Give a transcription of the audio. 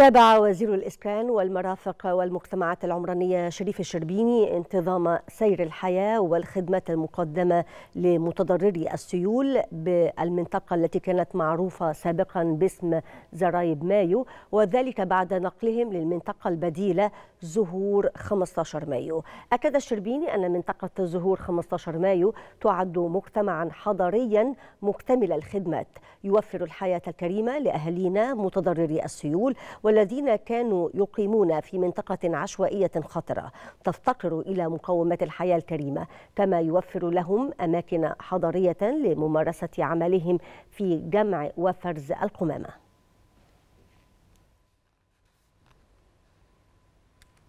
تابع وزير الإسكان والمرافق والمجتمعات العمرانية شريف الشربيني انتظام سير الحياة والخدمات المقدمة لمتضرري السيول بالمنطقة التي كانت معروفة سابقا باسم زرايب مايو وذلك بعد نقلهم للمنطقة البديلة زهور 15 مايو أكد الشربيني أن منطقة زهور 15 مايو تعد مجتمعا حضريا مكتمل الخدمات يوفر الحياة الكريمة لأهالينا متضرري السيول والذين كانوا يقيمون في منطقة عشوائية خطرة تفتقر إلى مقومات الحياة الكريمة كما يوفر لهم أماكن حضرية لممارسة عملهم في جمع وفرز القمامة